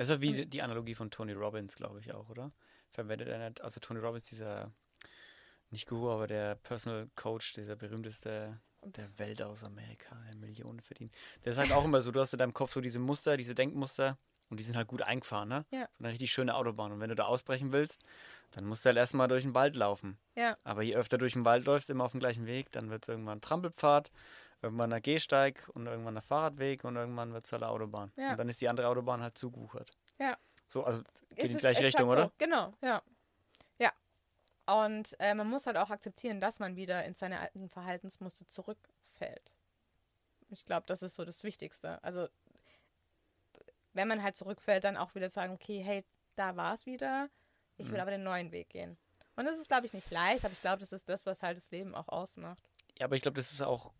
Das ist wie hm. die Analogie von Tony Robbins, glaube ich auch, oder? Verwendet er nicht, also Tony Robbins, dieser, nicht Guru, aber der Personal Coach, dieser berühmteste der Welt aus Amerika, der Millionen verdient. Der ist halt auch immer so, du hast in deinem Kopf so diese Muster, diese Denkmuster und die sind halt gut eingefahren, ne? Ja. So eine richtig schöne Autobahn. Und wenn du da ausbrechen willst, dann musst du halt erstmal durch den Wald laufen. Ja. Aber je öfter du durch den Wald läufst, immer auf dem gleichen Weg, dann wird es irgendwann ein Trampelpfad irgendwann der Gehsteig und irgendwann der Fahrradweg und irgendwann wird es halt eine Autobahn. Ja. Und dann ist die andere Autobahn halt zugewuchert. Ja. So, also geht in die gleiche Richtung, so. oder? Genau, ja. Ja. Und äh, man muss halt auch akzeptieren, dass man wieder in seine alten Verhaltensmuster zurückfällt. Ich glaube, das ist so das Wichtigste. Also, wenn man halt zurückfällt, dann auch wieder sagen, okay, hey, da war es wieder. Ich will mhm. aber den neuen Weg gehen. Und das ist, glaube ich, nicht leicht, aber ich glaube, das ist das, was halt das Leben auch ausmacht. Ja, aber ich glaube, das ist auch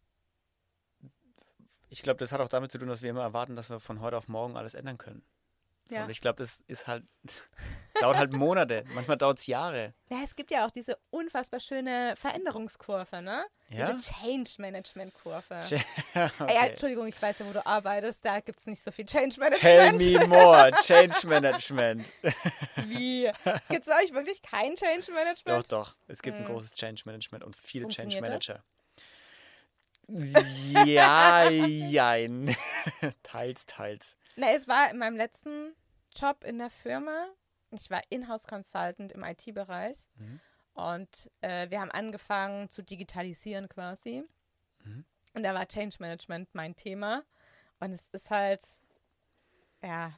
ich glaube, das hat auch damit zu tun, dass wir immer erwarten, dass wir von heute auf morgen alles ändern können. Ja. Und ich glaube, das ist halt, dauert halt Monate, manchmal dauert es Jahre. Ja, es gibt ja auch diese unfassbar schöne Veränderungskurve, ne? Ja? Diese Change Management Kurve. Ch okay. Ey, Entschuldigung, ich weiß ja, wo du arbeitest, da gibt es nicht so viel Change Management. Tell me more, Change Management. Wie? Gibt es bei euch wirklich kein Change Management? Doch, doch. Es gibt hm. ein mhm. großes Change Management und viele Change Manager. Das? Ja, jein. teils, teils. Na, es war in meinem letzten Job in der Firma. Ich war Inhouse Consultant im IT-Bereich. Mhm. Und äh, wir haben angefangen zu digitalisieren quasi. Mhm. Und da war Change Management mein Thema. Und es ist halt, ja,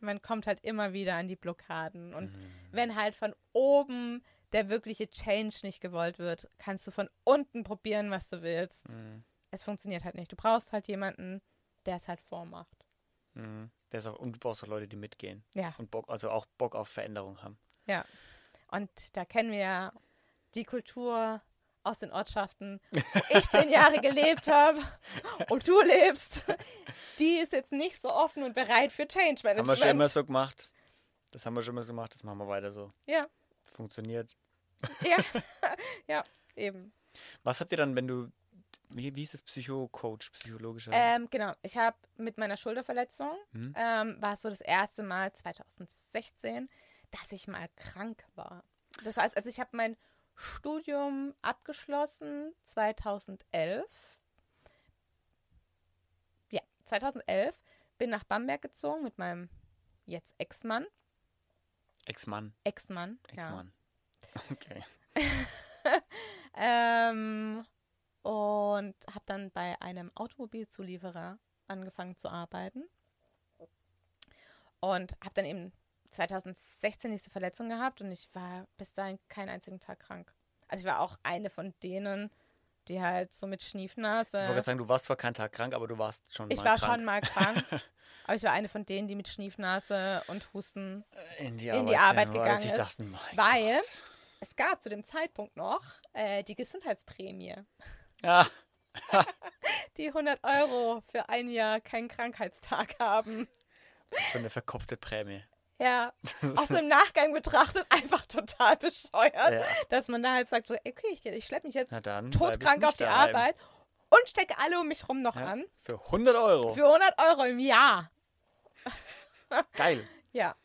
man kommt halt immer wieder an die Blockaden. Und mhm. wenn halt von oben der wirkliche Change nicht gewollt wird, kannst du von unten probieren, was du willst. Mhm es funktioniert halt nicht. Du brauchst halt jemanden, der es halt vormacht. Mhm. Das auch, und du brauchst auch Leute, die mitgehen. Ja. Und Bock, also auch Bock auf Veränderung haben. Ja. Und da kennen wir ja die Kultur aus den Ortschaften, wo ich zehn Jahre gelebt habe und du lebst. Die ist jetzt nicht so offen und bereit für Change Management. Haben wir schon immer so gemacht. Das haben wir schon immer so gemacht, das machen wir weiter so. Ja. Funktioniert. Ja, ja eben. Was habt ihr dann, wenn du wie, wie ist das Psycho-Coach, psychologischer? Ähm, genau, ich habe mit meiner Schulterverletzung, mhm. ähm, war es so das erste Mal 2016, dass ich mal krank war. Das heißt, also ich habe mein Studium abgeschlossen 2011. Ja, 2011 bin nach Bamberg gezogen mit meinem jetzt Ex-Mann. Ex-Mann. Ex-Mann. Ex-Mann. Ja. Okay. ähm, und habe dann bei einem Automobilzulieferer angefangen zu arbeiten und habe dann eben 2016 diese Verletzung gehabt und ich war bis dahin keinen einzigen Tag krank. Also ich war auch eine von denen, die halt so mit Schniefnase. Ich wollte sagen, du warst zwar keinen Tag krank, aber du warst schon ich mal krank. Ich war schon mal krank. aber ich war eine von denen, die mit Schniefnase und Husten äh, in die Arbeit, in die Arbeit gegangen ist. Dachte, weil Gott. es gab zu dem Zeitpunkt noch äh, die Gesundheitsprämie. Ja. die 100 Euro für ein Jahr keinen Krankheitstag haben. So eine verkopfte Prämie. Ja, auch so im Nachgang betrachtet einfach total bescheuert, ja. dass man da halt sagt, so, okay, ich, ich schleppe mich jetzt todkrank auf die daheim. Arbeit und stecke alle um mich rum noch ja, an. Für 100 Euro. Für 100 Euro im Jahr. Geil. Ja.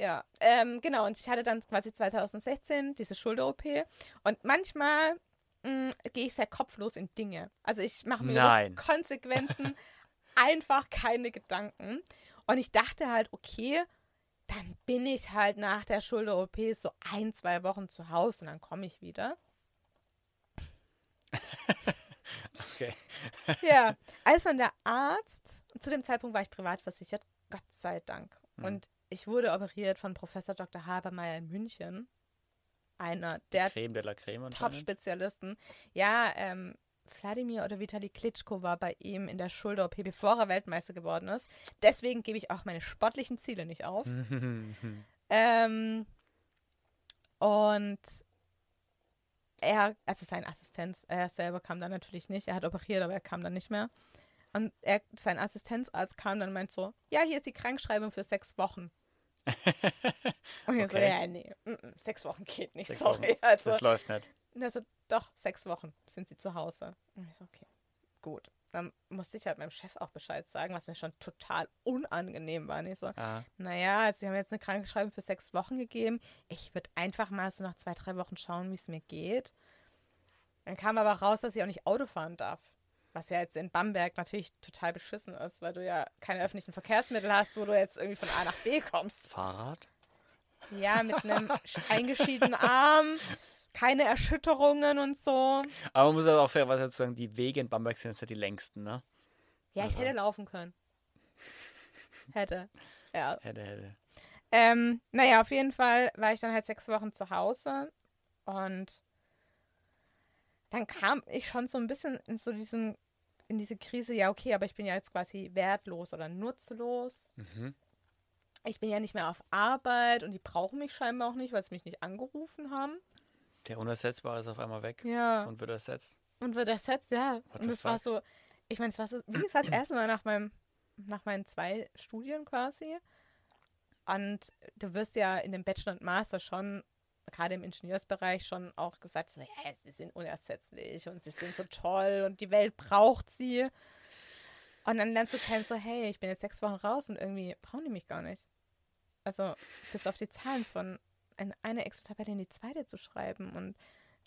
Ja, ähm, genau. Und ich hatte dann quasi 2016 diese Schulter-OP. Und manchmal gehe ich sehr kopflos in Dinge. Also ich mache mir Nein. über Konsequenzen einfach keine Gedanken. Und ich dachte halt, okay, dann bin ich halt nach der Schulter-OP so ein, zwei Wochen zu Hause und dann komme ich wieder. okay. ja, als dann der Arzt, zu dem Zeitpunkt war ich privat versichert, Gott sei Dank. Hm. Und ich wurde operiert von Professor Dr. Habermeier in München einer der, Creme de la Creme Top-Spezialisten. Ja, ähm, Wladimir oder Vitali Klitschko war bei ihm in der Schulter-OP, bevor er Weltmeister geworden ist. Deswegen gebe ich auch meine sportlichen Ziele nicht auf. ähm, und er, also sein Assistenz, er selber kam dann natürlich nicht. Er hat operiert, aber er kam dann nicht mehr. Und er, sein Assistenzarzt kam dann und meint so: Ja, hier ist die Krankschreibung für sechs Wochen. Und ich okay. so, ja, nee, m -m, sechs Wochen geht nicht, sechs sorry. Also, das läuft nicht. Und er so, also doch, sechs Wochen sind sie zu Hause. Und ich so, okay, gut. Dann musste ich halt meinem Chef auch Bescheid sagen, was mir schon total unangenehm war. Und ich so, Aha. naja, also sie haben jetzt eine Krankenschreibung für sechs Wochen gegeben. Ich würde einfach mal so nach zwei, drei Wochen schauen, wie es mir geht. Dann kam aber raus, dass ich auch nicht Auto fahren darf was ja jetzt in Bamberg natürlich total beschissen ist, weil du ja keine öffentlichen Verkehrsmittel hast, wo du jetzt irgendwie von A nach B kommst. Fahrrad? Ja, mit einem eingeschiedenen Arm, keine Erschütterungen und so. Aber man muss also auch fairerweise dazu sagen, die Wege in Bamberg sind jetzt ja die längsten, ne? Ja, ich also hätte laufen können. hätte. Ja. Hätte, hätte. Ähm, naja, auf jeden Fall war ich dann halt sechs Wochen zu Hause und dann kam ich schon so ein bisschen in so diesen in diese Krise, ja, okay, aber ich bin ja jetzt quasi wertlos oder nutzlos. Mhm. Ich bin ja nicht mehr auf Arbeit und die brauchen mich scheinbar auch nicht, weil sie mich nicht angerufen haben. Der Unersetzbare ist auf einmal weg ja. und wird ersetzt. Und wird ersetzt, ja. What und es war so, ich meine, es war so, wie gesagt, erstmal nach meinem, nach meinen zwei Studien quasi. Und du wirst ja in dem Bachelor und Master schon gerade im Ingenieursbereich schon auch gesagt, so, ja, sie sind unersetzlich und sie sind so toll und die Welt braucht sie. Und dann lernst du kennen, so, hey, ich bin jetzt sechs Wochen raus und irgendwie brauchen die mich gar nicht. Also, bis auf die Zahlen von in eine Excel-Tabelle in die zweite zu schreiben und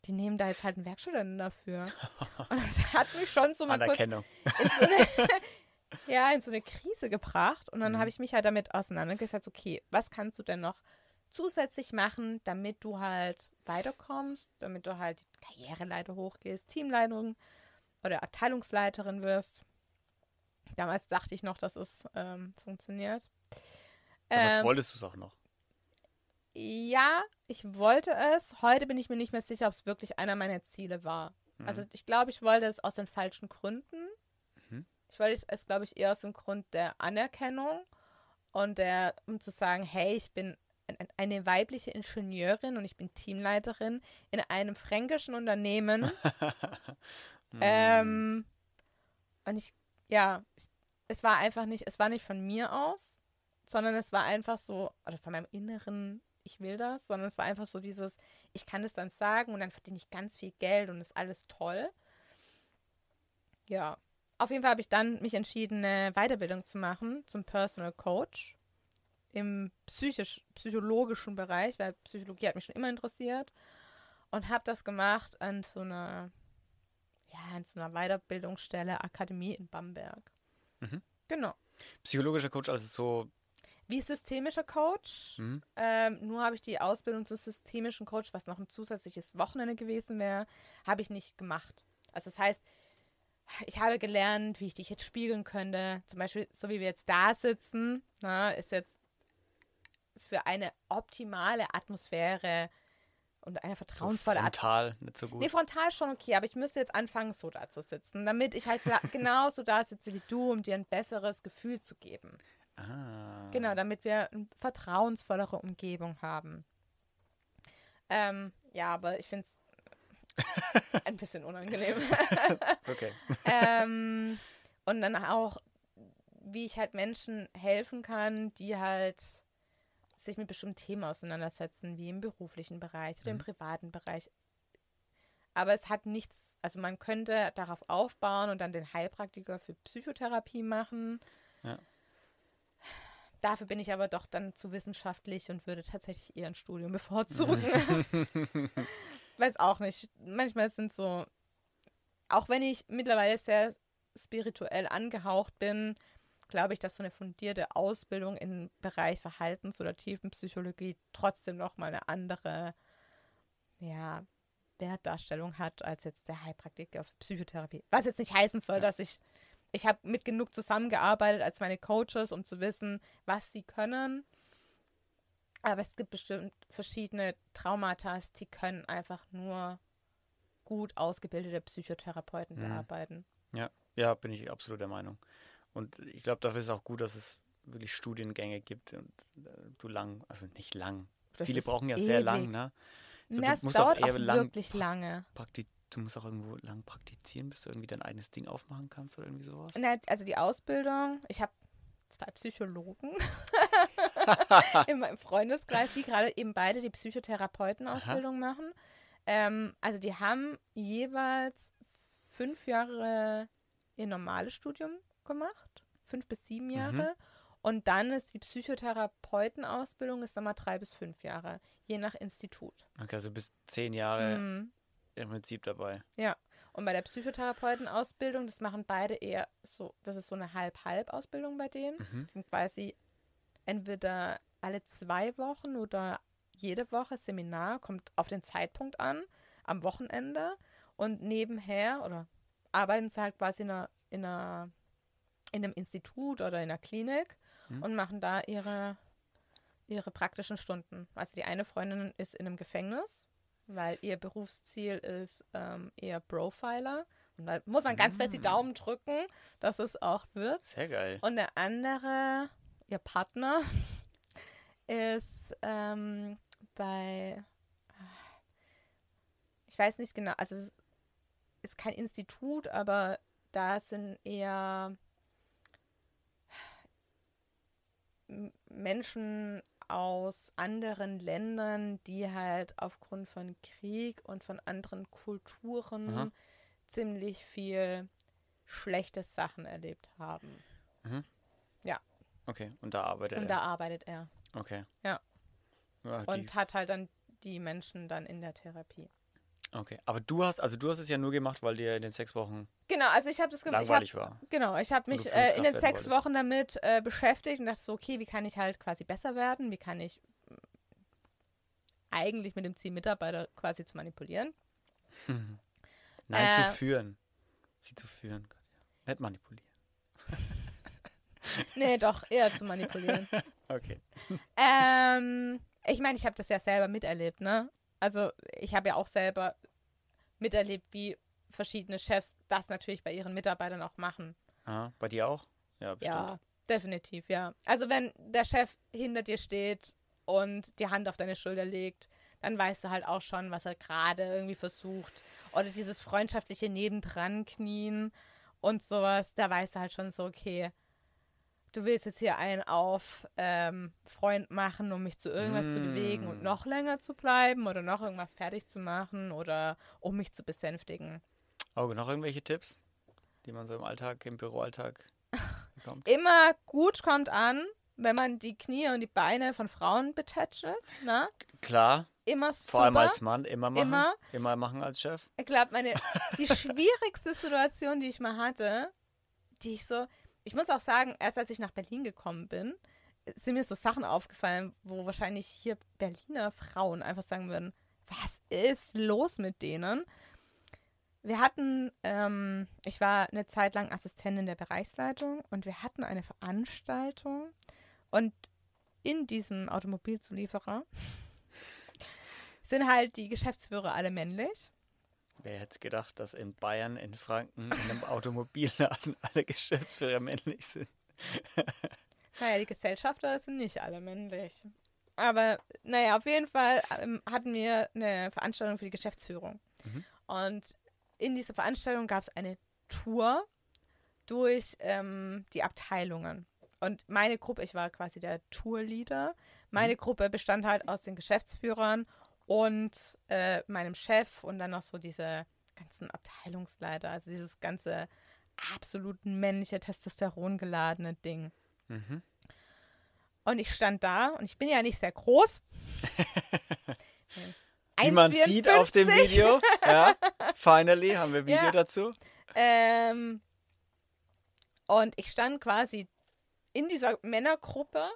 die nehmen da jetzt halt einen Werkstudenten dafür. Und das hat mich schon so mal kurz in so eine, ja, in so eine Krise gebracht. Und dann mhm. habe ich mich halt damit auseinandergesetzt, okay, was kannst du denn noch zusätzlich machen, damit du halt weiterkommst, damit du halt die Karriereleiter hochgehst, Teamleitung oder Abteilungsleiterin wirst. Damals dachte ich noch, dass es ähm, funktioniert. Damals ähm, wolltest du es auch noch. Ja, ich wollte es. Heute bin ich mir nicht mehr sicher, ob es wirklich einer meiner Ziele war. Mhm. Also ich glaube, ich wollte es aus den falschen Gründen. Mhm. Ich wollte es, glaube ich, eher aus dem Grund der Anerkennung und der, um zu sagen, hey, ich bin eine weibliche Ingenieurin und ich bin Teamleiterin in einem fränkischen Unternehmen. Hm. ähm, und ich, ja, ich, es war einfach nicht, es war nicht von mir aus, sondern es war einfach so, oder von meinem inneren, ich will das, sondern es war einfach so dieses, ich kann es dann sagen und dann verdiene ich ganz viel Geld und ist alles toll. Ja. Auf jeden Fall habe ich dann mich entschieden, eine Weiterbildung zu machen zum Personal Coach im psychisch, psychologischen Bereich, weil Psychologie hat mich schon immer interessiert und habe das gemacht an so einer, ja, an so einer Weiterbildungsstelle Akademie in Bamberg. Mhm. Genau. Psychologischer Coach, also so. Wie systemischer Coach. Mhm. Ähm, nur habe ich die Ausbildung zum systemischen Coach, was noch ein zusätzliches Wochenende gewesen wäre, habe ich nicht gemacht. Also das heißt, ich habe gelernt, wie ich dich jetzt spiegeln könnte. Zum Beispiel, so wie wir jetzt da sitzen, na, ist jetzt für eine optimale Atmosphäre und eine vertrauensvolle so Frontal, At nicht so gut. Nee, frontal schon okay, aber ich müsste jetzt anfangen, so da zu sitzen, damit ich halt genauso da sitze wie du, um dir ein besseres Gefühl zu geben. Ah. Genau, damit wir eine vertrauensvollere Umgebung haben. Ähm, ja, aber ich finde es ein bisschen unangenehm. Ist okay. ähm, und dann auch, wie ich halt Menschen helfen kann, die halt sich mit bestimmten Themen auseinandersetzen, wie im beruflichen Bereich oder mhm. im privaten Bereich. Aber es hat nichts, also man könnte darauf aufbauen und dann den Heilpraktiker für Psychotherapie machen. Ja. Dafür bin ich aber doch dann zu wissenschaftlich und würde tatsächlich eher ein Studium bevorzugen. Weiß auch nicht. Manchmal sind so, auch wenn ich mittlerweile sehr spirituell angehaucht bin, glaube ich, dass so eine fundierte Ausbildung im Bereich Verhaltens- oder Tiefenpsychologie trotzdem nochmal eine andere ja, Wertdarstellung hat als jetzt der Heilpraktiker für Psychotherapie. Was jetzt nicht heißen soll, ja. dass ich, ich habe mit genug zusammengearbeitet als meine Coaches, um zu wissen, was sie können. Aber es gibt bestimmt verschiedene Traumata, die können einfach nur gut ausgebildete Psychotherapeuten mhm. bearbeiten. Ja, ja, bin ich absolut der Meinung. Und ich glaube, dafür ist auch gut, dass es wirklich Studiengänge gibt und äh, du lang, also nicht lang. Das Viele brauchen ja ewig. sehr lang, ne? So, Na, es dauert auch, auch lang wirklich lange. du musst auch irgendwo lang praktizieren, bis du irgendwie dein eigenes Ding aufmachen kannst oder irgendwie sowas. Na, also die Ausbildung, ich habe zwei Psychologen in meinem Freundeskreis, die gerade eben beide die Psychotherapeutenausbildung machen. Ähm, also die haben jeweils fünf Jahre ihr normales Studium gemacht, fünf bis sieben mhm. Jahre. Mhm. Und dann ist die Psychotherapeutenausbildung ist nochmal drei bis fünf Jahre, je nach Institut. Okay, also bis zehn Jahre mhm. im Prinzip dabei. Ja. Und bei der Psychotherapeutenausbildung, das machen beide eher so, das ist so eine Halb-Halb-Ausbildung bei denen. Mhm. Und quasi entweder alle zwei Wochen oder jede Woche Seminar, kommt auf den Zeitpunkt an, am Wochenende. Und nebenher oder arbeiten sie halt quasi in einer, in einer in einem Institut oder in einer Klinik hm. und machen da ihre, ihre praktischen Stunden. Also die eine Freundin ist in einem Gefängnis, weil ihr Berufsziel ist ähm, eher Profiler. Und da muss man ganz hm. fest die mhm. Daumen drücken, dass es auch wird. Sehr geil. Und der andere, ihr Partner, ist ähm, bei, ich weiß nicht genau, also es ist kein Institut, aber da sind eher Menschen aus anderen Ländern, die halt aufgrund von Krieg und von anderen Kulturen Aha. ziemlich viel schlechte Sachen erlebt haben. Mhm. Ja. Okay, und da arbeitet und er. Und da arbeitet er. Okay. Ja. ja und hat halt dann die Menschen dann in der Therapie. Okay, aber du hast, also du hast es ja nur gemacht, weil dir in den sechs Wochen genau, also ich habe das gemacht, langweilig ich hab, war. Genau, ich habe mich äh, in den sechs Wochen damit äh, beschäftigt und dachte so, okay, wie kann ich halt quasi besser werden? Wie kann ich mm, eigentlich mit dem Ziel Mitarbeiter quasi zu manipulieren? Nein, äh, zu führen, sie zu führen, nicht manipulieren. nee, doch eher zu manipulieren. okay. Ähm, ich meine, ich habe das ja selber miterlebt, ne? also ich habe ja auch selber miterlebt, wie verschiedene Chefs das natürlich bei ihren Mitarbeitern auch machen. Aha, bei dir auch? Ja, bestimmt. Ja, definitiv, ja. Also wenn der Chef hinter dir steht und die Hand auf deine Schulter legt, dann weißt du halt auch schon, was er gerade irgendwie versucht. Oder dieses freundschaftliche Nebendran knien und sowas, da weißt du halt schon so, okay, du willst jetzt hier einen auf ähm, Freund machen, um mich zu irgendwas mm. zu bewegen und mm. noch länger zu bleiben oder noch irgendwas fertig zu machen oder um mich zu besänftigen. Auge, noch irgendwelche Tipps, die man so im Alltag, im Büroalltag bekommt? Immer gut kommt an, wenn man die Knie und die Beine von Frauen betätschelt, ne? Klar. Immer super. Vor allem als Mann, immer machen. Immer, immer machen als Chef. Ich glaube, meine, die schwierigste Situation, die ich mal hatte, die ich so, ich muss auch sagen, erst als ich nach Berlin gekommen bin, sind mir so Sachen aufgefallen, wo wahrscheinlich hier Berliner Frauen einfach sagen würden, was ist los mit denen? Wir hatten, ähm, ich war eine Zeit lang Assistentin der Bereichsleitung und wir hatten eine Veranstaltung und in diesem Automobilzulieferer sind halt die Geschäftsführer alle männlich Wer hätte gedacht, dass in Bayern, in Franken, in einem Automobilladen alle Geschäftsführer männlich sind? naja, die Gesellschafter sind nicht alle männlich. Aber naja, auf jeden Fall ähm, hatten wir eine Veranstaltung für die Geschäftsführung. Mhm. Und in dieser Veranstaltung gab es eine Tour durch ähm, die Abteilungen. Und meine Gruppe, ich war quasi der Tourleader. Meine mhm. Gruppe bestand halt aus den Geschäftsführern und äh, meinem Chef und dann noch so diese ganzen Abteilungsleiter, also dieses ganze absolut männliche, testosterongeladene Ding. Mhm. Und ich stand da und ich bin ja nicht sehr groß. Wie man 54. sieht auf dem Video. Ja, finally haben wir Video ja. dazu. Ähm, und ich stand quasi in dieser Männergruppe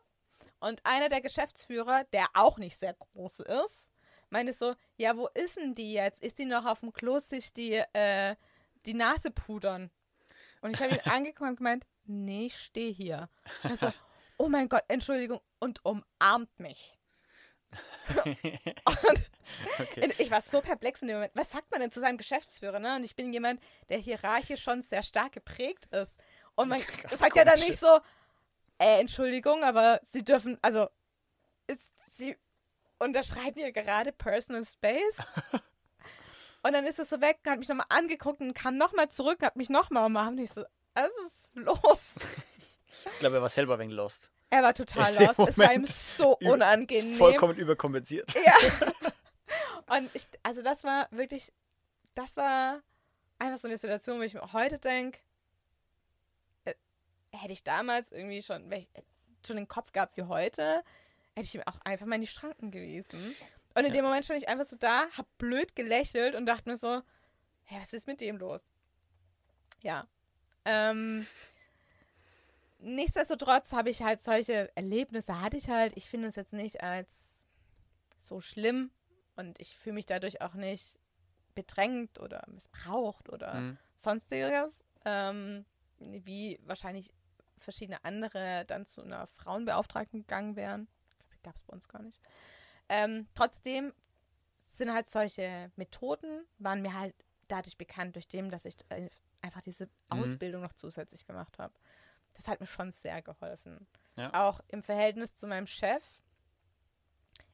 und einer der Geschäftsführer, der auch nicht sehr groß ist, meinte so, ja, wo ist denn die jetzt? Ist die noch auf dem Klo sich die, äh, die Nase pudern? Und ich habe ihn angekommen und gemeint, nee, ich stehe hier. Also, oh mein Gott, Entschuldigung, und umarmt mich. und okay. ich war so perplex in dem Moment. Was sagt man denn zu seinem Geschäftsführer? Ne? Und ich bin jemand, der hierarchisch schon sehr stark geprägt ist. Und man sagt ja dann nicht so, äh, Entschuldigung, aber Sie dürfen, also und da schreibt ihr gerade Personal Space. und dann ist es so weg, hat mich nochmal angeguckt und kam nochmal zurück, hat mich nochmal umarmt. Ich so, was ist los? ich glaube, er war selber wegen lost. Er war total lost. Moment es war ihm so unangenehm. Vollkommen überkompensiert. Ja. Und ich, also das war wirklich, das war einfach so eine Situation, wo ich mir heute denke, äh, hätte ich damals irgendwie schon, äh, schon den Kopf gehabt wie heute, hätte ich ihm auch einfach mal in die Schranken gewesen. Und in ja. dem Moment stand ich einfach so da, hab blöd gelächelt und dachte mir so, hey, was ist mit dem los? Ja. Ähm, nichtsdestotrotz habe ich halt solche Erlebnisse, hatte ich halt. Ich finde es jetzt nicht als so schlimm und ich fühle mich dadurch auch nicht bedrängt oder missbraucht oder mhm. sonstiges, ähm, wie wahrscheinlich verschiedene andere dann zu einer Frauenbeauftragten gegangen wären. Gab es bei uns gar nicht. Ähm, trotzdem sind halt solche Methoden, waren mir halt dadurch bekannt, durch dem, dass ich äh, einfach diese mhm. Ausbildung noch zusätzlich gemacht habe. Das hat mir schon sehr geholfen. Ja. Auch im Verhältnis zu meinem Chef.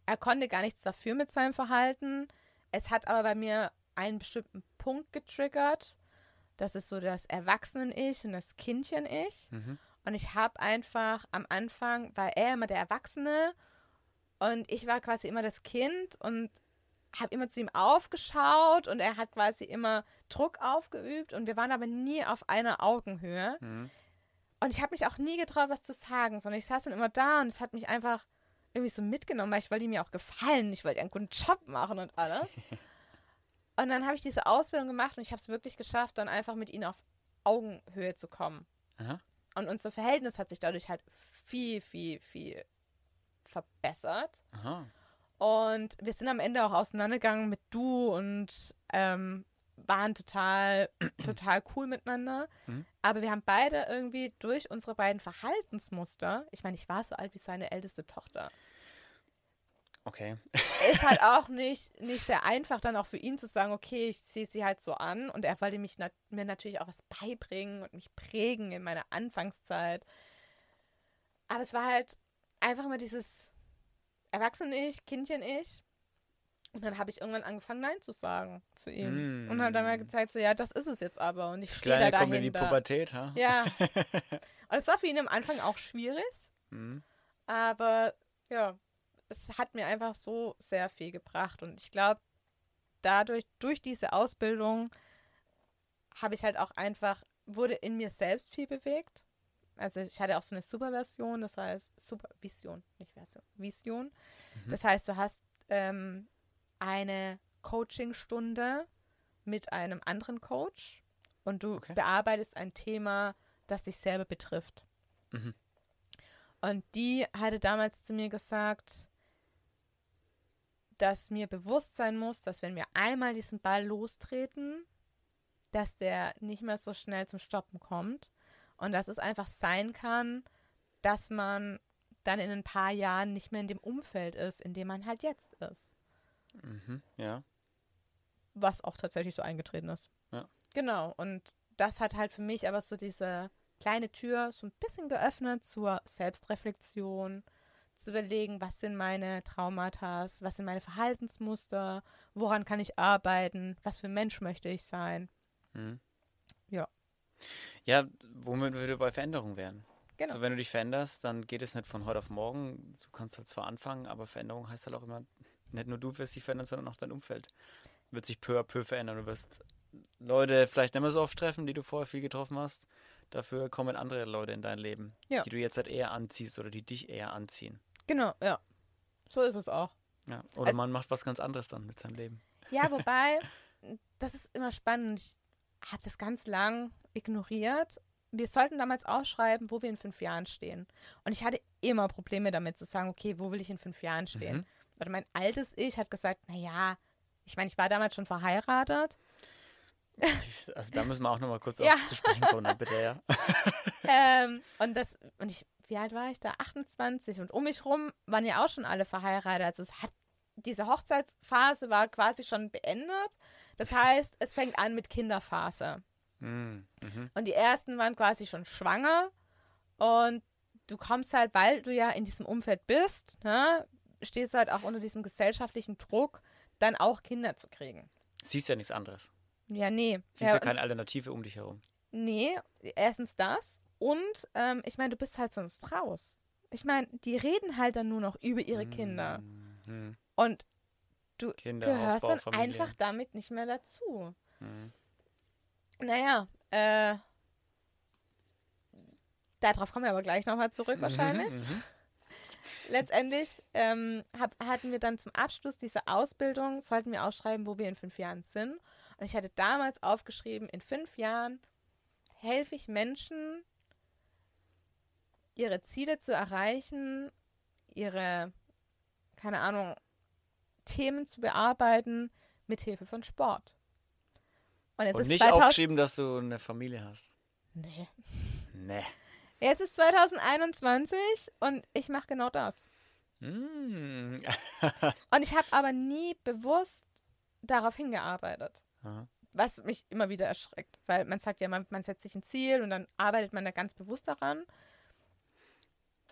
Er konnte gar nichts dafür mit seinem Verhalten. Es hat aber bei mir einen bestimmten Punkt getriggert. Das ist so das Erwachsenen-Ich und das Kindchen-Ich. Mhm. Und ich habe einfach am Anfang, war er immer der Erwachsene und ich war quasi immer das Kind und habe immer zu ihm aufgeschaut und er hat quasi immer Druck aufgeübt und wir waren aber nie auf einer Augenhöhe. Mhm. Und ich habe mich auch nie getraut, was zu sagen, sondern ich saß dann immer da und es hat mich einfach irgendwie so mitgenommen, weil ich wollte ihm ja auch gefallen, ich wollte einen guten Job machen und alles. und dann habe ich diese Ausbildung gemacht und ich habe es wirklich geschafft, dann einfach mit ihm auf Augenhöhe zu kommen. Aha. Und unser Verhältnis hat sich dadurch halt viel, viel, viel verbessert. Aha. Und wir sind am Ende auch auseinandergegangen mit Du und ähm, waren total, total cool miteinander. Mhm. Aber wir haben beide irgendwie durch unsere beiden Verhaltensmuster, ich meine, ich war so alt wie seine älteste Tochter. Okay. Ist halt auch nicht, nicht sehr einfach, dann auch für ihn zu sagen, okay, ich sehe sie halt so an. Und er wollte mich nat mir natürlich auch was beibringen und mich prägen in meiner Anfangszeit. Aber es war halt einfach mal dieses Erwachsene-Ich, Kindchen-Ich. Und dann habe ich irgendwann angefangen, Nein zu sagen zu ihm. Mm. Und habe dann mal mm. gezeigt, so, ja, das ist es jetzt aber. Und ich stehe da dahinter. kommt in die Pubertät, ha? Ja. Und es war für ihn am Anfang auch schwierig. Mm. Aber ja, es hat mir einfach so sehr viel gebracht. Und ich glaube, dadurch, durch diese Ausbildung, habe ich halt auch einfach, wurde in mir selbst viel bewegt. Also ich hatte auch so eine Superversion, das heißt Supervision, nicht Version, Vision. Mhm. Das heißt, du hast ähm, eine Coachingstunde mit einem anderen Coach und du okay. bearbeitest ein Thema, das dich selber betrifft. Mhm. Und die hatte damals zu mir gesagt, dass mir bewusst sein muss, dass wenn wir einmal diesen Ball lostreten, dass der nicht mehr so schnell zum Stoppen kommt und dass es einfach sein kann, dass man dann in ein paar Jahren nicht mehr in dem Umfeld ist, in dem man halt jetzt ist. Mhm, ja. Was auch tatsächlich so eingetreten ist. Ja. Genau. Und das hat halt für mich aber so diese kleine Tür so ein bisschen geöffnet zur Selbstreflexion, zu überlegen, was sind meine Traumata, was sind meine Verhaltensmuster, woran kann ich arbeiten, was für ein Mensch möchte ich sein. Mhm. Ja. Ja, womit würde bei Veränderung werden? Genau. So, wenn du dich veränderst, dann geht es nicht von heute auf morgen. Du kannst halt zwar anfangen, aber Veränderung heißt halt auch immer, nicht nur du wirst dich verändern, sondern auch dein Umfeld wird sich peu à peu verändern. Du wirst Leute vielleicht nicht mehr so oft treffen, die du vorher viel getroffen hast. Dafür kommen andere Leute in dein Leben, ja. die du jetzt halt eher anziehst oder die dich eher anziehen. Genau, ja. So ist es auch. Ja. Oder also, man macht was ganz anderes dann mit seinem Leben. Ja, wobei, das ist immer spannend. Ich habe das ganz lang ignoriert. Wir sollten damals ausschreiben, wo wir in fünf Jahren stehen. Und ich hatte immer Probleme damit zu sagen, okay, wo will ich in fünf Jahren mhm. stehen? Mhm. Weil mein altes Ich hat gesagt, naja, ich meine, ich war damals schon verheiratet. Also da müssen wir auch nochmal kurz ja. auf zu sprechen kommen, bitte, ja. ähm, und das, und ich, wie alt war ich da? 28 und um mich rum waren ja auch schon alle verheiratet. Also es hat, diese Hochzeitsphase war quasi schon beendet. Das heißt, es fängt an mit Kinderphase. Mhm. Und die ersten waren quasi schon schwanger und du kommst halt, weil du ja in diesem Umfeld bist, ne, stehst du halt auch unter diesem gesellschaftlichen Druck, dann auch Kinder zu kriegen. Siehst ja nichts anderes. Ja, nee. Siehst ja, ja keine Alternative um dich herum. Nee, erstens das. Und ähm, ich meine, du bist halt sonst raus. Ich meine, die reden halt dann nur noch über ihre Kinder. Mhm. Und du Kinder, gehörst dann einfach damit nicht mehr dazu. Mhm. Naja, äh, darauf kommen wir aber gleich nochmal zurück mhm, wahrscheinlich. Mhm, Letztendlich ähm, hab, hatten wir dann zum Abschluss dieser Ausbildung, sollten wir ausschreiben, wo wir in fünf Jahren sind. Und ich hatte damals aufgeschrieben, in fünf Jahren helfe ich Menschen, ihre Ziele zu erreichen, ihre, keine Ahnung, Themen zu bearbeiten mit Hilfe von Sport. Und, jetzt Und ist nicht 2000 aufgeschrieben, dass du eine Familie hast. Nee. Nee. Jetzt ist 2021 und ich mache genau das. Mm. und ich habe aber nie bewusst darauf hingearbeitet. Aha. Was mich immer wieder erschreckt, weil man sagt ja, man, man setzt sich ein Ziel und dann arbeitet man da ganz bewusst daran.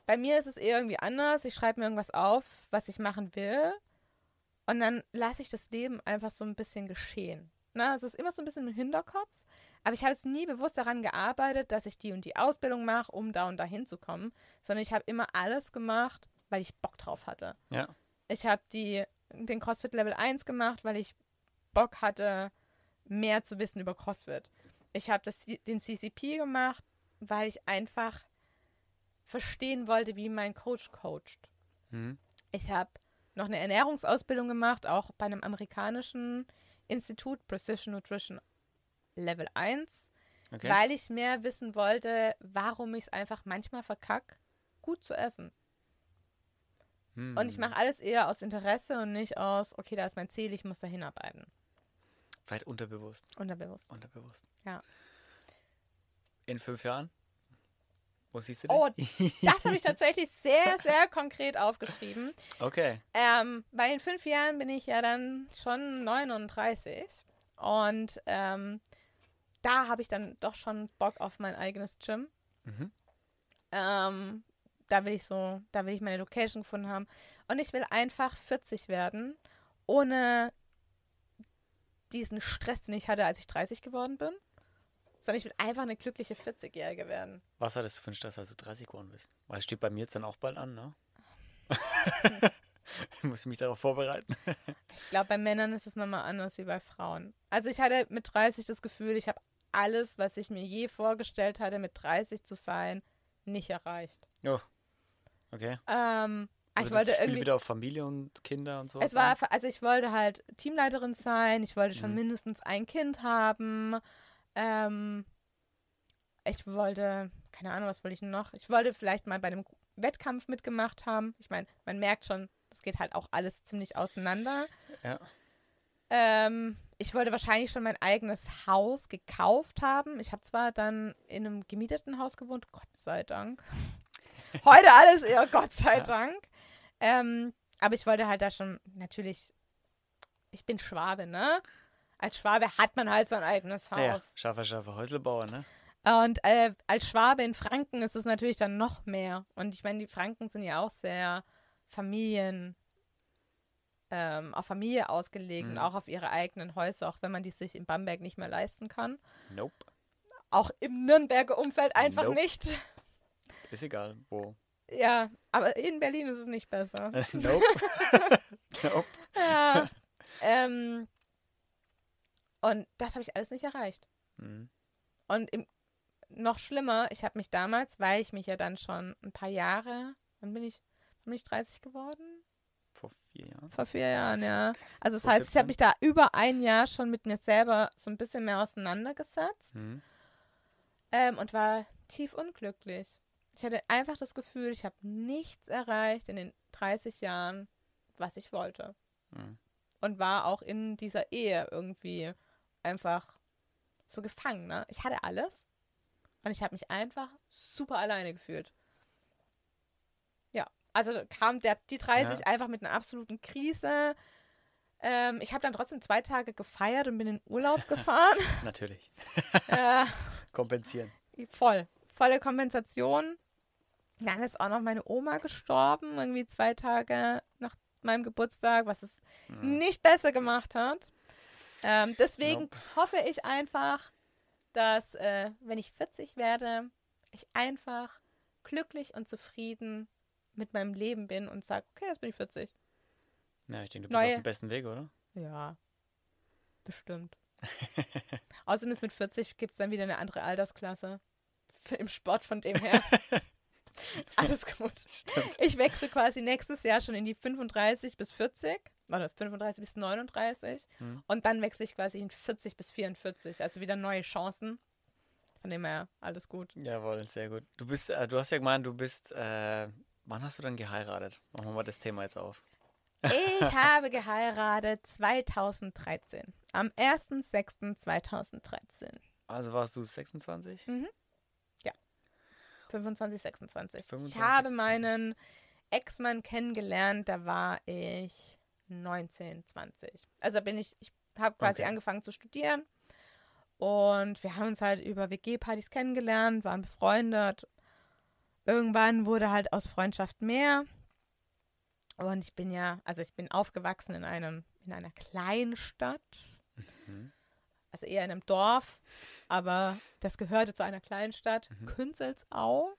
Bei mir ist es eher irgendwie anders. Ich schreibe mir irgendwas auf, was ich machen will. Und dann lasse ich das Leben einfach so ein bisschen geschehen. Na, ne, es ist immer so ein bisschen im Hinterkopf. Aber ich habe es nie bewusst daran gearbeitet, dass ich die und die Ausbildung mache, um da und da hinzukommen, sondern ich habe immer alles gemacht, weil ich Bock drauf hatte. Ja. Ich habe den CrossFit Level 1 gemacht, weil ich Bock hatte, mehr zu wissen über CrossFit. Ich habe den CCP gemacht, weil ich einfach verstehen wollte, wie mein Coach coacht. Mhm. Ich habe noch eine Ernährungsausbildung gemacht, auch bei einem amerikanischen Institut Precision Nutrition Level 1, okay. weil ich mehr wissen wollte, warum ich es einfach manchmal verkacke, gut zu essen. Und ich hm. mache alles eher aus Interesse und nicht aus, okay, da ist mein Ziel, ich muss da hinarbeiten. Vielleicht unterbewusst. Unterbewusst. Unterbewusst. Ja. In fünf Jahren? Oh, siehst du das? Oh, das habe ich tatsächlich sehr, sehr konkret aufgeschrieben. Okay. Ähm, bei den fünf Jahren bin ich ja dann schon 39 und ähm, da habe ich dann doch schon Bock auf mein eigenes Gym. Mhm. Ähm, da will ich so, da will ich meine Location gefunden haben. Und ich will einfach 40 werden, ohne diesen Stress, den ich hatte, als ich 30 geworden bin sondern ich will einfach eine glückliche 40-Jährige werden. Was hattest du für einen Stress, als du 30 geworden bist? Weil es steht bei mir jetzt dann auch bald an, ne? ich muss mich darauf vorbereiten. ich glaube, bei Männern ist es nochmal anders wie bei Frauen. Also ich hatte mit 30 das Gefühl, ich habe alles, was ich mir je vorgestellt hatte, mit 30 zu sein, nicht erreicht. Oh. Okay. Ähm, ah, also ich wollte irgendwie wieder auf Familie und Kinder und so. Es war also ich wollte halt Teamleiterin sein, ich wollte schon mhm. mindestens ein Kind haben. Ähm, ich wollte, keine Ahnung, was wollte ich noch? Ich wollte vielleicht mal bei einem Wettkampf mitgemacht haben. Ich meine, man merkt schon, das geht halt auch alles ziemlich auseinander. Ja. Ähm, ich wollte wahrscheinlich schon mein eigenes Haus gekauft haben. Ich habe zwar dann in einem gemieteten Haus gewohnt, Gott sei Dank. Heute alles eher Gott sei ja. Dank. Ähm, aber ich wollte halt da schon, natürlich, ich bin Schwabe, ne? als Schwabe hat man halt sein eigenes Haus. Ja, scharfer, scharfer Häuselbauer, ne? Und äh, als Schwabe in Franken ist es natürlich dann noch mehr. Und ich meine, die Franken sind ja auch sehr Familien, ähm, auf Familie ausgelegt mhm. und auch auf ihre eigenen Häuser, auch wenn man die sich in Bamberg nicht mehr leisten kann. Nope. Auch im Nürnberger Umfeld einfach nope. nicht. Ist egal, wo. Ja, aber in Berlin ist es nicht besser. nope. das habe ich alles nicht erreicht. Mhm. Und im, noch schlimmer, ich habe mich damals, weil ich mich ja dann schon ein paar Jahre, dann bin ich, bin ich 30 geworden? Vor vier Jahren. Vor vier Jahren, ja. Also das Vor heißt, 17. ich habe mich da über ein Jahr schon mit mir selber so ein bisschen mehr auseinandergesetzt mhm. ähm, und war tief unglücklich. Ich hatte einfach das Gefühl, ich habe nichts erreicht in den 30 Jahren, was ich wollte. Mhm. Und war auch in dieser Ehe irgendwie einfach so gefangen. Ne? Ich hatte alles und ich habe mich einfach super alleine gefühlt. Ja, also kam der, die 30 ja. einfach mit einer absoluten Krise. Ähm, ich habe dann trotzdem zwei Tage gefeiert und bin in Urlaub gefahren. Natürlich. äh, Kompensieren. Voll. Volle Kompensation. Dann ist auch noch meine Oma gestorben, irgendwie zwei Tage nach meinem Geburtstag, was es mhm. nicht besser gemacht hat. Ähm, deswegen nope. hoffe ich einfach, dass, äh, wenn ich 40 werde, ich einfach glücklich und zufrieden mit meinem Leben bin und sage, okay, jetzt bin ich 40. Ja, ich denke, du bist auf dem besten Weg, oder? Ja, bestimmt. Außerdem ist mit 40 gibt es dann wieder eine andere Altersklasse im Sport von dem her. ist alles gut. Stimmt. Ich wechsle quasi nächstes Jahr schon in die 35 bis 40 warte, 35 bis 39 mhm. und dann wechsle ich quasi in 40 bis 44, also wieder neue Chancen. Von dem her, alles gut. Jawohl, sehr gut. Du bist, äh, du hast ja gemeint, du bist, äh, wann hast du dann geheiratet? Machen wir mal das Thema jetzt auf. Ich habe geheiratet 2013. Am 1.6.2013. Also warst du 26? Mhm. Ja. 25, 26. 25, ich habe 26. meinen Ex-Mann kennengelernt, da war ich 19, 20. Also bin ich, ich habe quasi okay. angefangen zu studieren und wir haben uns halt über WG-Partys kennengelernt, waren befreundet. Irgendwann wurde halt aus Freundschaft mehr. Und ich bin ja, also ich bin aufgewachsen in einem, in einer kleinen Stadt. Mhm. Also eher in einem Dorf, aber das gehörte zu einer kleinen Stadt, mhm. Künzelsau.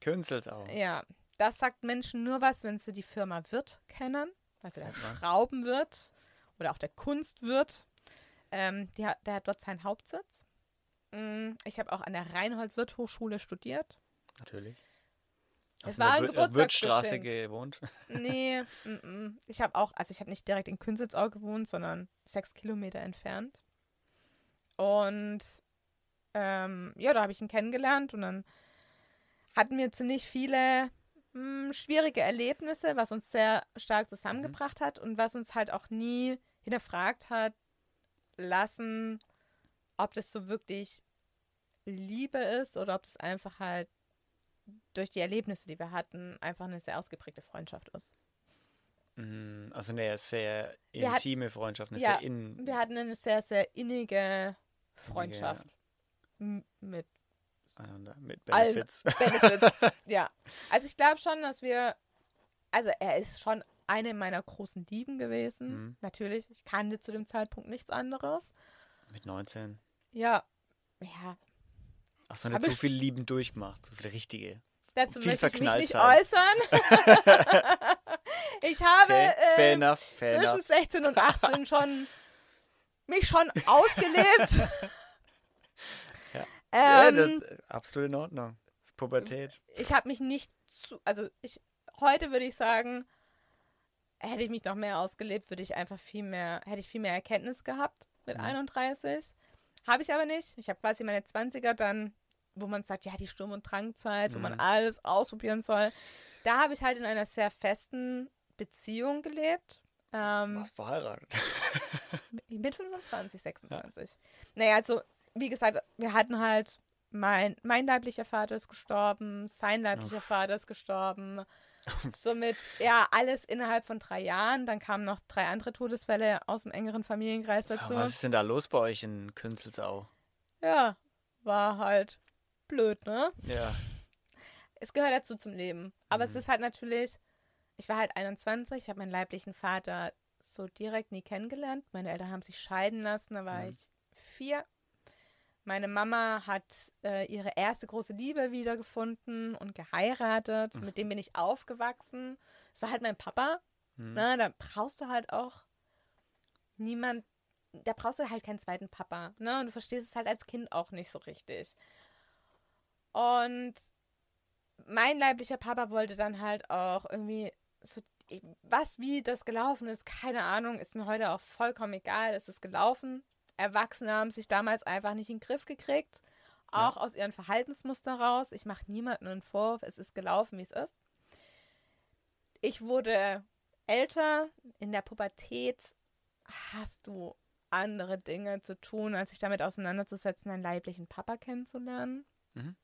Künzelsau. Ja, das sagt Menschen nur was, wenn sie die Firma Wirt kennen also der Schraubenwirt oder auch der Kunstwirt. Ähm, der, der hat dort seinen Hauptsitz. Mm, ich habe auch an der Reinhold-Wirth-Hochschule studiert. Natürlich. Hast es war ein äh, Wirtstraße gewohnt? Nee, m -m. ich habe auch, also ich habe nicht direkt in Künzelsau gewohnt, sondern sechs Kilometer entfernt. Und ähm, ja, da habe ich ihn kennengelernt und dann hatten wir ziemlich viele hm, schwierige Erlebnisse, was uns sehr stark zusammengebracht hat und was uns halt auch nie hinterfragt hat lassen, ob das so wirklich Liebe ist oder ob das einfach halt durch die Erlebnisse, die wir hatten, einfach eine sehr ausgeprägte Freundschaft ist. Hm, also eine sehr intime hat, Freundschaft, eine ja, sehr in wir hatten eine sehr, sehr innige Freundschaft ja. mit Aneinander mit Benefits. All Benefits, ja. Also ich glaube schon, dass wir, also er ist schon eine meiner großen Lieben gewesen. Mhm. Natürlich, ich kannte zu dem Zeitpunkt nichts anderes. Mit 19? Ja, ja. Ach so, zu viel Lieben durchmacht, so viele richtige. Dazu viel möchte ich mich nicht sein. äußern. ich habe okay, fair ähm, enough, fair zwischen enough. 16 und 18 schon mich schon ausgelebt. Ähm, ja, das ist ähm, absolut in Ordnung. Das ist Pubertät. Ich habe mich nicht zu. Also, ich, heute würde ich sagen, hätte ich mich noch mehr ausgelebt, würde ich einfach viel mehr, hätte ich viel mehr Erkenntnis gehabt mit ja. 31. Habe ich aber nicht. Ich habe quasi meine 20er dann, wo man sagt, ja, die Sturm- und Drangzeit, mhm. wo man mhm. alles ausprobieren soll. Da habe ich halt in einer sehr festen Beziehung gelebt. Ähm, Warst verheiratet? mit 25, 26. Ja. Naja, also wie gesagt, wir hatten halt, mein, mein leiblicher Vater ist gestorben, sein leiblicher Uff. Vater ist gestorben. Somit, ja, alles innerhalb von drei Jahren. Dann kamen noch drei andere Todesfälle aus dem engeren Familienkreis dazu. was ist denn da los bei euch in Künzelsau? Ja, war halt blöd, ne? Ja. Es gehört dazu zum Leben. Aber mhm. es ist halt natürlich, ich war halt 21, ich habe meinen leiblichen Vater so direkt nie kennengelernt. Meine Eltern haben sich scheiden lassen, da war mhm. ich vier meine Mama hat äh, ihre erste große Liebe wiedergefunden und geheiratet. Mhm. Mit dem bin ich aufgewachsen. Es war halt mein Papa. Mhm. Ne? Da brauchst du halt auch niemand, da brauchst du halt keinen zweiten Papa. Ne? Und du verstehst es halt als Kind auch nicht so richtig. Und mein leiblicher Papa wollte dann halt auch irgendwie so, was, wie das gelaufen ist, keine Ahnung, ist mir heute auch vollkommen egal, es ist gelaufen. Erwachsene haben sich damals einfach nicht in den Griff gekriegt. Auch ja. aus ihren Verhaltensmustern raus. Ich mache niemanden einen Vorwurf, es ist gelaufen, wie es ist. Ich wurde älter, in der Pubertät hast du andere Dinge zu tun, als sich damit auseinanderzusetzen, einen leiblichen Papa kennenzulernen. Mhm.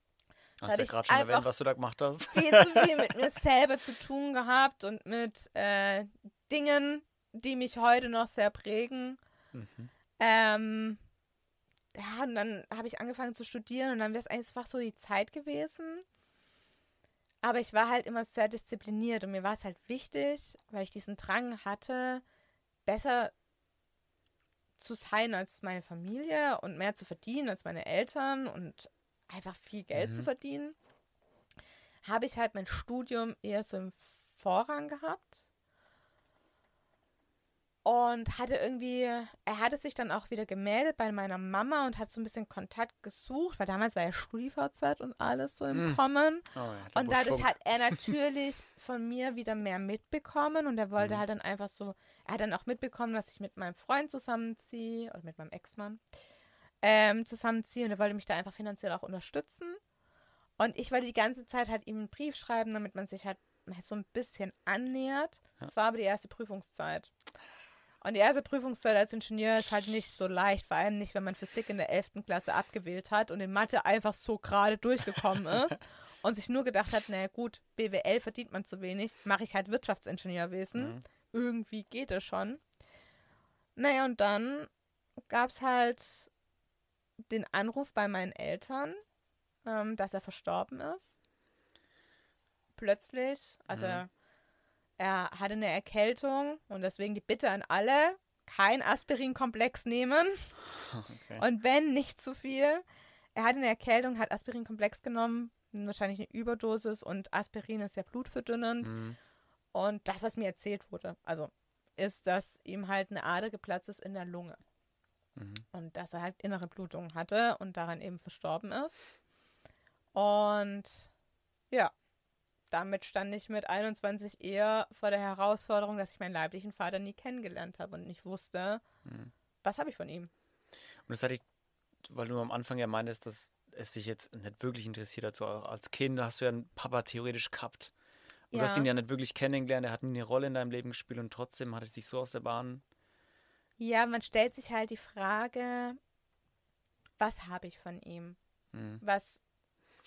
Hast du ja gerade schon erwähnt, was du da gemacht hast. Viel zu viel mit mir selber zu tun gehabt und mit äh, Dingen, die mich heute noch sehr prägen. Mhm. Ähm, ja, und dann habe ich angefangen zu studieren und dann wäre es einfach so die Zeit gewesen. Aber ich war halt immer sehr diszipliniert und mir war es halt wichtig, weil ich diesen Drang hatte, besser zu sein als meine Familie und mehr zu verdienen als meine Eltern und einfach viel Geld mhm. zu verdienen, habe ich halt mein Studium eher so im Vorrang gehabt und hatte irgendwie, er hatte sich dann auch wieder gemeldet bei meiner Mama und hat so ein bisschen Kontakt gesucht, weil damals war ja StudiVZ und alles so im mm. Kommen. Oh ja, und dadurch Funk. hat er natürlich von mir wieder mehr mitbekommen und er wollte mm. halt dann einfach so, er hat dann auch mitbekommen, dass ich mit meinem Freund zusammenziehe oder mit meinem Ex-Mann ähm, zusammenziehe und er wollte mich da einfach finanziell auch unterstützen. Und ich wollte die ganze Zeit halt ihm einen Brief schreiben, damit man sich halt so ein bisschen annähert. Ja. Das war aber die erste Prüfungszeit. Und die erste Prüfungszeit als Ingenieur ist halt nicht so leicht, vor allem nicht, wenn man Physik in der 11. Klasse abgewählt hat und in Mathe einfach so gerade durchgekommen ist und sich nur gedacht hat, naja gut, BWL verdient man zu wenig, mache ich halt Wirtschaftsingenieurwesen. Mhm. Irgendwie geht es schon. Naja, und dann gab es halt den Anruf bei meinen Eltern, ähm, dass er verstorben ist. Plötzlich, also mhm er hatte eine Erkältung und deswegen die Bitte an alle, kein Aspirinkomplex nehmen. Okay. Und wenn nicht zu viel. Er hatte eine Erkältung, hat Aspirinkomplex genommen, wahrscheinlich eine Überdosis und Aspirin ist ja blutverdünnend. Mhm. Und das, was mir erzählt wurde, also ist, dass ihm halt eine Ader geplatzt ist in der Lunge. Mhm. Und dass er halt innere Blutungen hatte und daran eben verstorben ist. Und ja, damit stand ich mit 21 eher vor der Herausforderung, dass ich meinen leiblichen Vater nie kennengelernt habe und nicht wusste, mhm. was habe ich von ihm. Und das hatte ich, weil du am Anfang ja meintest, dass es dich jetzt nicht wirklich interessiert hat. So als Kind hast du ja einen Papa theoretisch gehabt. Und ja. du hast ihn ja nicht wirklich kennengelernt, er hat nie eine Rolle in deinem Leben gespielt und trotzdem hat es dich so aus der Bahn. Ja, man stellt sich halt die Frage, was habe ich von ihm? Mhm. Was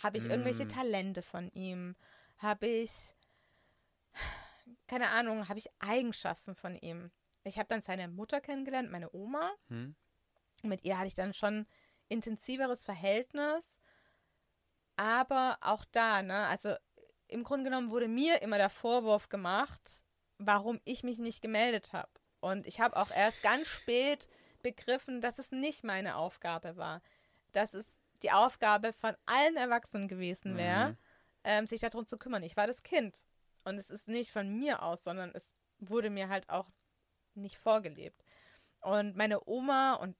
habe ich irgendwelche hm. Talente von ihm? habe ich, keine Ahnung, habe ich Eigenschaften von ihm. Ich habe dann seine Mutter kennengelernt, meine Oma. Hm. Mit ihr hatte ich dann schon intensiveres Verhältnis. Aber auch da, ne, also im Grunde genommen wurde mir immer der Vorwurf gemacht, warum ich mich nicht gemeldet habe. Und ich habe auch erst ganz spät begriffen, dass es nicht meine Aufgabe war. Dass es die Aufgabe von allen Erwachsenen gewesen wäre. Mhm ähm, sich darum zu kümmern. Ich war das Kind. Und es ist nicht von mir aus, sondern es wurde mir halt auch nicht vorgelebt. Und meine Oma und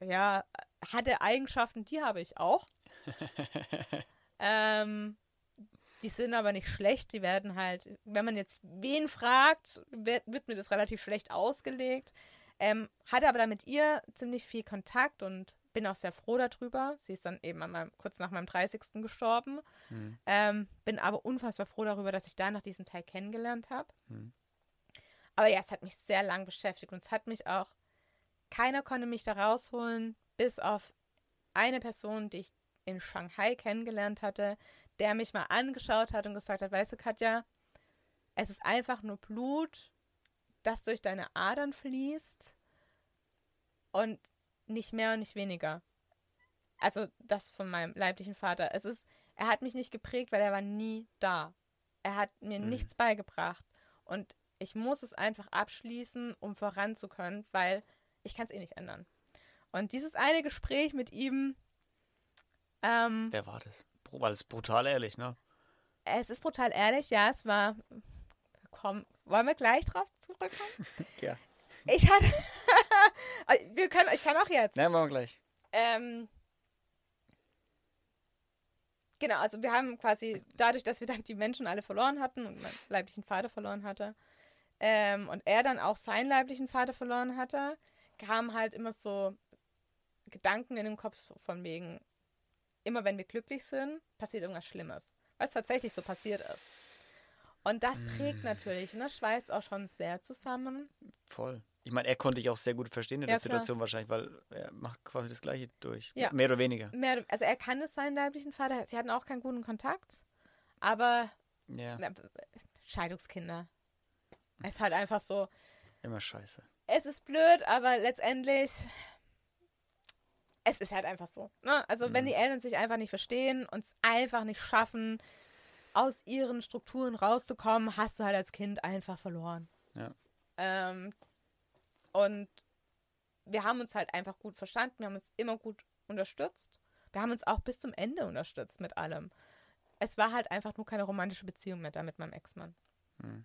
ja, hatte Eigenschaften, die habe ich auch. ähm, die sind aber nicht schlecht, die werden halt, wenn man jetzt wen fragt, wird, wird mir das relativ schlecht ausgelegt. Ähm, hatte aber da mit ihr ziemlich viel Kontakt und bin auch sehr froh darüber. Sie ist dann eben meinem, kurz nach meinem 30. gestorben. Mhm. Ähm, bin aber unfassbar froh darüber, dass ich da nach diesem Teil kennengelernt habe. Mhm. Aber ja, es hat mich sehr lang beschäftigt und es hat mich auch, keiner konnte mich da rausholen, bis auf eine Person, die ich in Shanghai kennengelernt hatte, der mich mal angeschaut hat und gesagt hat, weißt du, Katja, es ist einfach nur Blut, das durch deine Adern fließt. Und nicht mehr und nicht weniger. Also das von meinem leiblichen Vater. Es ist, er hat mich nicht geprägt, weil er war nie da. Er hat mir mhm. nichts beigebracht. Und ich muss es einfach abschließen, um voranzukommen, weil ich kann es eh nicht ändern. Und dieses eine Gespräch mit ihm. Ähm, Wer war das? War das brutal ehrlich, ne? Es ist brutal ehrlich, ja. Es war. Komm, wollen wir gleich drauf zurückkommen? ja. Ich hatte. Wir können, ich kann auch jetzt. Nein, machen wir gleich. Ähm, genau, also wir haben quasi dadurch, dass wir dann die Menschen alle verloren hatten und meinen leiblichen Vater verloren hatte ähm, und er dann auch seinen leiblichen Vater verloren hatte, kamen halt immer so Gedanken in den Kopf von wegen, immer wenn wir glücklich sind, passiert irgendwas Schlimmes. Was tatsächlich so passiert ist. Und das prägt mm. natürlich und ne, das schweißt auch schon sehr zusammen. Voll. Ich meine, er konnte ich auch sehr gut verstehen in der ja, Situation wahrscheinlich, weil er macht quasi das Gleiche durch. Ja. Mehr oder weniger. Mehr, also er kann es seinen leiblichen Vater. Sie hatten auch keinen guten Kontakt. Aber ja. na, Scheidungskinder. Es ist halt einfach so. Immer scheiße. Es ist blöd, aber letztendlich. Es ist halt einfach so. Ne? Also, mhm. wenn die Eltern sich einfach nicht verstehen und es einfach nicht schaffen, aus ihren Strukturen rauszukommen, hast du halt als Kind einfach verloren. Ja. Ähm, und wir haben uns halt einfach gut verstanden, wir haben uns immer gut unterstützt. Wir haben uns auch bis zum Ende unterstützt mit allem. Es war halt einfach nur keine romantische Beziehung mehr da mit meinem Ex-Mann. Hm.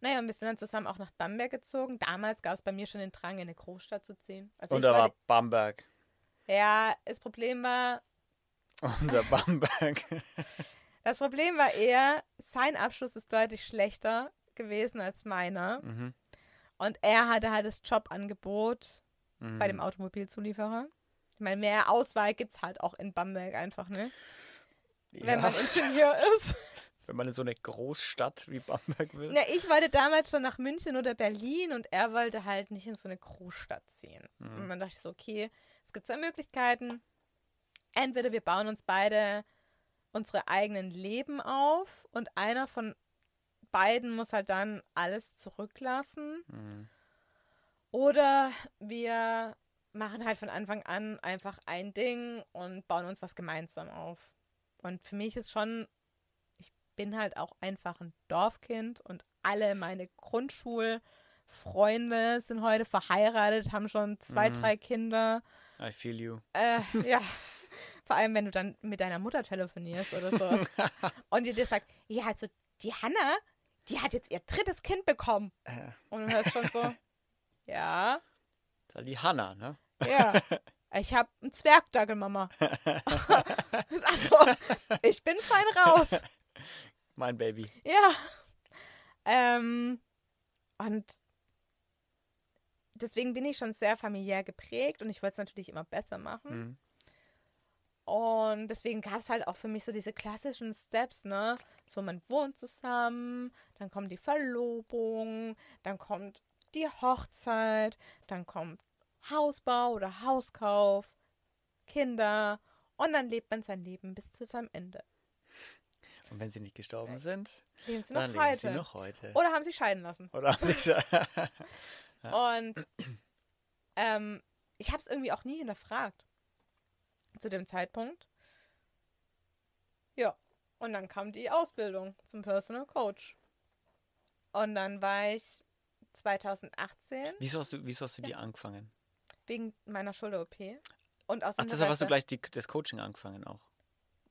Naja, und wir sind dann zusammen auch nach Bamberg gezogen. Damals gab es bei mir schon den Drang, in eine Großstadt zu ziehen. Also und da war Bamberg. Ja, das Problem war. Unser Bamberg. das Problem war eher, sein Abschluss ist deutlich schlechter gewesen als meiner. Mhm. Und er hatte halt das Jobangebot mhm. bei dem mhm. Automobilzulieferer. Ich meine, mehr Auswahl gibt es halt auch in Bamberg einfach, nicht. Ja. Wenn man Ingenieur ist. Wenn man in so eine Großstadt wie Bamberg will. Na, ich wollte damals schon nach München oder Berlin und er wollte halt nicht in so eine Großstadt ziehen. Mhm. Und dann dachte ich so, okay, es gibt zwei Möglichkeiten. Entweder wir bauen uns beide unsere eigenen Leben auf und einer von Biden muss halt dann alles zurücklassen. Mhm. Oder wir machen halt von Anfang an einfach ein Ding und bauen uns was gemeinsam auf. Und für mich ist schon, ich bin halt auch einfach ein Dorfkind und alle meine Grundschulfreunde sind heute verheiratet, haben schon zwei, mhm. drei Kinder. I feel you. Äh, ja. Vor allem, wenn du dann mit deiner Mutter telefonierst oder so. und ihr dir sagt, ja, also die Hanna, die hat jetzt ihr drittes Kind bekommen. Äh. Und du hörst schon so, ja. Das ist halt die Hanna, ne? Ja. Ich habe einen Zwergdackel, Mama. also, ich bin fein raus. Mein Baby. Ja. Ähm, und deswegen bin ich schon sehr familiär geprägt und ich wollte es natürlich immer besser machen. Mhm. Und deswegen gab es halt auch für mich so diese klassischen Steps, ne? So, man wohnt zusammen, dann kommt die Verlobung, dann kommt die Hochzeit, dann kommt Hausbau oder Hauskauf, Kinder und dann lebt man sein Leben bis zu seinem Ende. Und wenn sie nicht gestorben sind, leben sie, dann noch, leben heute. sie noch heute. Oder haben sie scheiden lassen. Oder haben sie scheiden. ja. Und ähm, ich habe es irgendwie auch nie hinterfragt zu dem Zeitpunkt. Ja, und dann kam die Ausbildung zum Personal Coach. Und dann war ich 2018. Wieso hast du, wieso hast du ja. die angefangen? Wegen meiner Schulter-OP. Und aus Ach, deshalb hast du gleich die, das Coaching angefangen auch.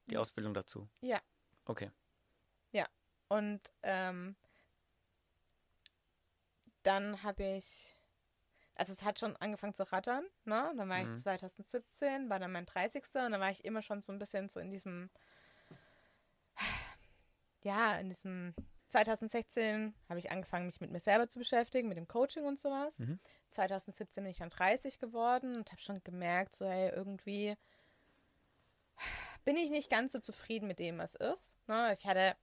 Die mhm. Ausbildung dazu. Ja. Okay. Ja. Und ähm, dann habe ich also es hat schon angefangen zu rattern, ne? Dann war mhm. ich 2017, war dann mein 30. und dann war ich immer schon so ein bisschen so in diesem, ja, in diesem 2016 habe ich angefangen, mich mit mir selber zu beschäftigen, mit dem Coaching und sowas. Mhm. 2017 bin ich dann 30 geworden und habe schon gemerkt, so hey, irgendwie bin ich nicht ganz so zufrieden mit dem, was ist. Ne? Ich hatte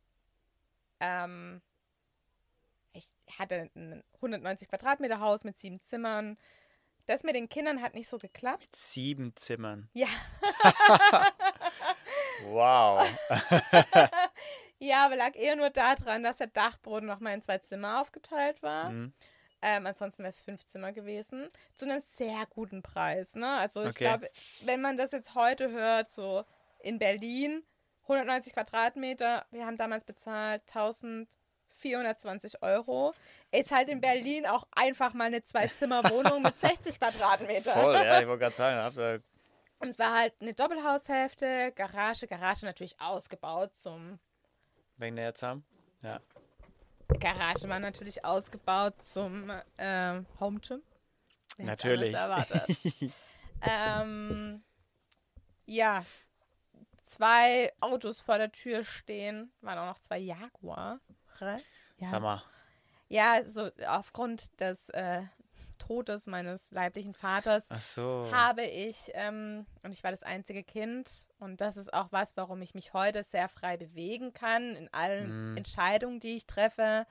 ähm, ich hatte ein 190 Quadratmeter Haus mit sieben Zimmern. Das mit den Kindern hat nicht so geklappt. Mit sieben Zimmern. Ja. wow. ja, aber lag eher nur daran, dass der Dachboden nochmal in zwei Zimmer aufgeteilt war. Mhm. Ähm, ansonsten wäre es fünf Zimmer gewesen. Zu einem sehr guten Preis. Ne? Also okay. ich glaube, wenn man das jetzt heute hört, so in Berlin, 190 Quadratmeter, wir haben damals bezahlt 1000. 420 Euro ist halt in Berlin auch einfach mal eine Zwei-Zimmer-Wohnung mit 60 Quadratmetern. Voll, ja, ich wollte gerade sagen, hab da und es war halt eine Doppelhaushälfte, Garage, Garage natürlich ausgebaut zum. Wenn wir jetzt haben? Ja. Garage war natürlich ausgebaut zum ähm, Home Gym. natürlich. ähm, ja, zwei Autos vor der Tür stehen, waren auch noch zwei Jaguar. Ja. Sag mal. Ja, so aufgrund des äh, Todes meines leiblichen Vaters so. habe ich, ähm, und ich war das einzige Kind, und das ist auch was, warum ich mich heute sehr frei bewegen kann, in allen mm. Entscheidungen, die ich treffe,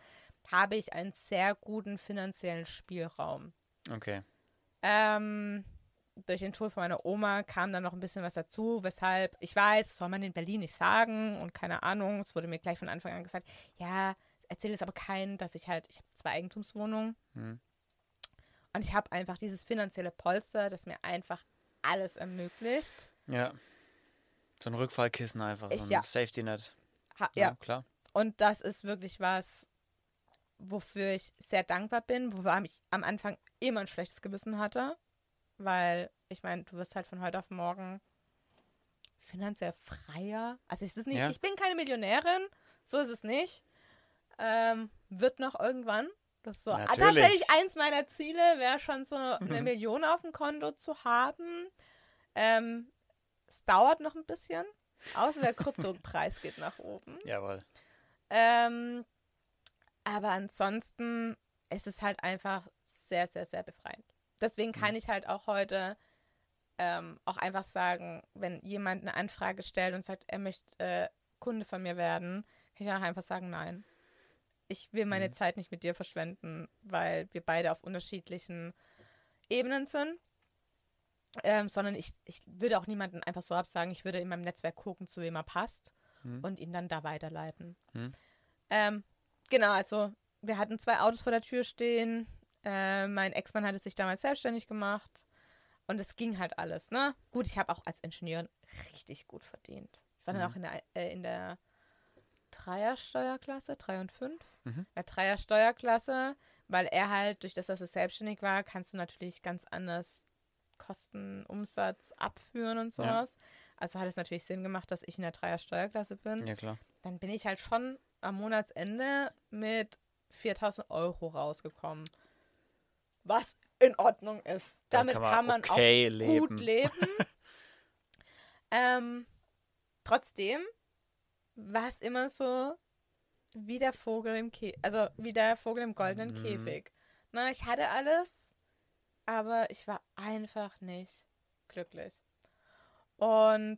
habe ich einen sehr guten finanziellen Spielraum. Okay. Ähm, durch den Tod von meiner Oma kam dann noch ein bisschen was dazu, weshalb, ich weiß, soll man in Berlin nicht sagen und keine Ahnung, es wurde mir gleich von Anfang an gesagt, ja, erzähle es aber keinen, dass ich halt, ich habe zwei Eigentumswohnungen. Mhm. Und ich habe einfach dieses finanzielle Polster, das mir einfach alles ermöglicht. Ja. So ein Rückfallkissen einfach, ich, so ein ja. Safety Net. Ha, ja, ja, klar. Und das ist wirklich was, wofür ich sehr dankbar bin, wobei ich am Anfang immer ein schlechtes Gewissen hatte, weil ich meine, du wirst halt von heute auf morgen finanziell freier. Also es ist nicht, ja. ich bin keine Millionärin, so ist es nicht. Ähm, wird noch irgendwann. Das ist so ah, Natürlich. tatsächlich eins meiner Ziele, wäre schon so eine mhm. Million auf dem Konto zu haben. Ähm, es dauert noch ein bisschen. Außer der Kryptopreis geht nach oben. Jawohl. Ähm, aber ansonsten ist es halt einfach sehr, sehr, sehr befreiend. Deswegen kann mhm. ich halt auch heute ähm, auch einfach sagen, wenn jemand eine Anfrage stellt und sagt, er möchte äh, Kunde von mir werden, kann ich auch einfach sagen, nein ich will meine mhm. Zeit nicht mit dir verschwenden, weil wir beide auf unterschiedlichen Ebenen sind. Ähm, sondern ich, ich würde auch niemanden einfach so absagen, ich würde in meinem Netzwerk gucken, zu wem er passt mhm. und ihn dann da weiterleiten. Mhm. Ähm, genau, also wir hatten zwei Autos vor der Tür stehen. Äh, mein Ex-Mann hatte sich damals selbstständig gemacht und es ging halt alles. Ne? Gut, ich habe auch als Ingenieur richtig gut verdient. Ich war dann mhm. auch in der, äh, in der Dreiersteuerklasse, drei und fünf. Mhm. Ja, Dreiersteuerklasse, weil er halt, durch das, dass er selbstständig war, kannst du natürlich ganz anders Kosten, Umsatz abführen und sowas. Ja. Also hat es natürlich Sinn gemacht, dass ich in der Dreiersteuerklasse bin. Ja, klar. Dann bin ich halt schon am Monatsende mit 4000 Euro rausgekommen. Was in Ordnung ist. Dann Damit kann man, kann man okay auch leben. gut leben. ähm, trotzdem war es immer so wie der Vogel im Käfig, also wie der Vogel im goldenen mhm. Käfig. Na, ich hatte alles, aber ich war einfach nicht glücklich. Und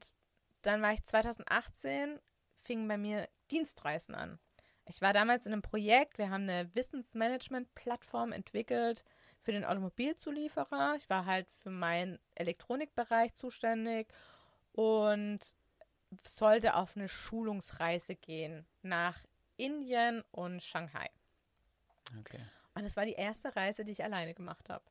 dann war ich 2018, fing bei mir Dienstreisen an. Ich war damals in einem Projekt, wir haben eine Wissensmanagement-Plattform entwickelt für den Automobilzulieferer. Ich war halt für meinen Elektronikbereich zuständig und sollte auf eine Schulungsreise gehen nach Indien und Shanghai. Okay. Und das war die erste Reise, die ich alleine gemacht habe.